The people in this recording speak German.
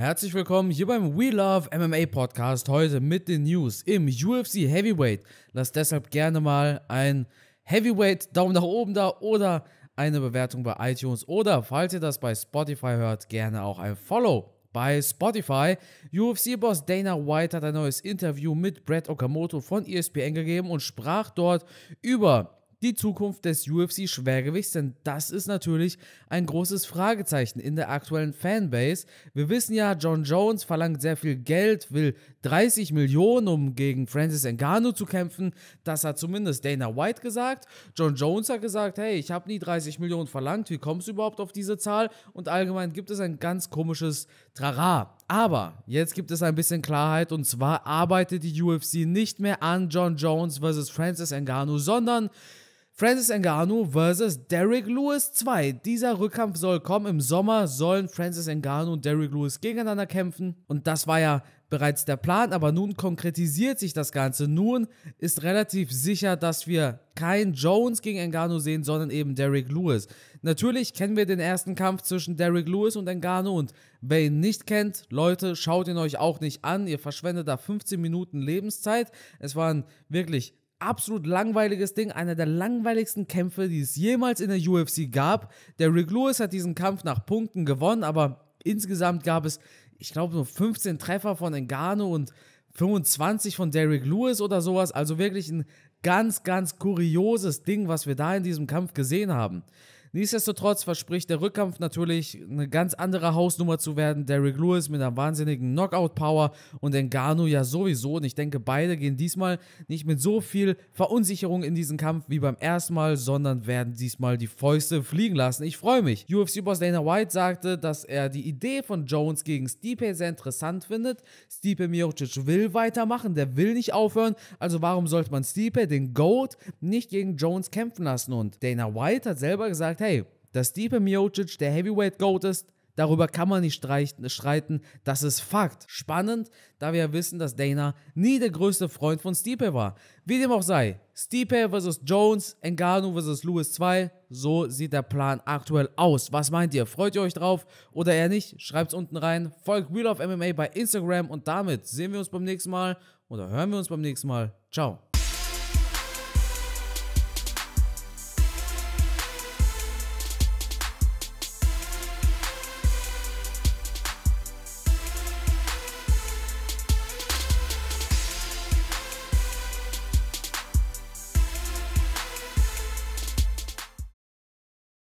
Herzlich willkommen hier beim We Love MMA Podcast heute mit den News im UFC Heavyweight. Lasst deshalb gerne mal ein Heavyweight Daumen nach oben da oder eine Bewertung bei iTunes oder falls ihr das bei Spotify hört, gerne auch ein Follow bei Spotify. UFC-Boss Dana White hat ein neues Interview mit Brett Okamoto von ESPN gegeben und sprach dort über die Zukunft des UFC-Schwergewichts, denn das ist natürlich ein großes Fragezeichen in der aktuellen Fanbase. Wir wissen ja, John Jones verlangt sehr viel Geld, will 30 Millionen, um gegen Francis Ngannou zu kämpfen. Das hat zumindest Dana White gesagt. John Jones hat gesagt, hey, ich habe nie 30 Millionen verlangt, wie kommst du überhaupt auf diese Zahl? Und allgemein gibt es ein ganz komisches Trara. Aber jetzt gibt es ein bisschen Klarheit und zwar arbeitet die UFC nicht mehr an John Jones vs. Francis Ngannou, sondern Francis Ngannou versus Derrick Lewis 2. Dieser Rückkampf soll kommen. Im Sommer sollen Francis Ngannou und Derrick Lewis gegeneinander kämpfen. Und das war ja bereits der Plan, aber nun konkretisiert sich das Ganze. Nun ist relativ sicher, dass wir kein Jones gegen Engano sehen, sondern eben Derrick Lewis. Natürlich kennen wir den ersten Kampf zwischen Derrick Lewis und Engano und wer ihn nicht kennt, Leute, schaut ihn euch auch nicht an. Ihr verschwendet da 15 Minuten Lebenszeit. Es waren wirklich absolut langweiliges Ding, einer der langweiligsten Kämpfe, die es jemals in der UFC gab. Der Rick Lewis hat diesen Kampf nach Punkten gewonnen, aber insgesamt gab es, ich glaube, nur 15 Treffer von Engano und 25 von Derrick Lewis oder sowas. Also wirklich ein ganz, ganz kurioses Ding, was wir da in diesem Kampf gesehen haben. Nichtsdestotrotz verspricht der Rückkampf natürlich eine ganz andere Hausnummer zu werden. Derrick Lewis mit einer wahnsinnigen Knockout-Power und Engano ja sowieso. Und ich denke, beide gehen diesmal nicht mit so viel Verunsicherung in diesen Kampf wie beim ersten Mal, sondern werden diesmal die Fäuste fliegen lassen. Ich freue mich. UFC-Boss Dana White sagte, dass er die Idee von Jones gegen Stipe sehr interessant findet. Stipe Miocic will weitermachen, der will nicht aufhören. Also warum sollte man Stipe, den GOAT, nicht gegen Jones kämpfen lassen? Und Dana White hat selber gesagt, sagt, hey, dass Deeper Miocic der Heavyweight Goat ist, darüber kann man nicht streiten, das ist Fakt. Spannend, da wir wissen, dass Dana nie der größte Freund von Stipe war. Wie dem auch sei, Stipe vs. Jones, Engano vs. Lewis 2, so sieht der Plan aktuell aus. Was meint ihr? Freut ihr euch drauf oder eher nicht? Schreibt es unten rein. Folgt Wheel of MMA bei Instagram und damit sehen wir uns beim nächsten Mal oder hören wir uns beim nächsten Mal. Ciao.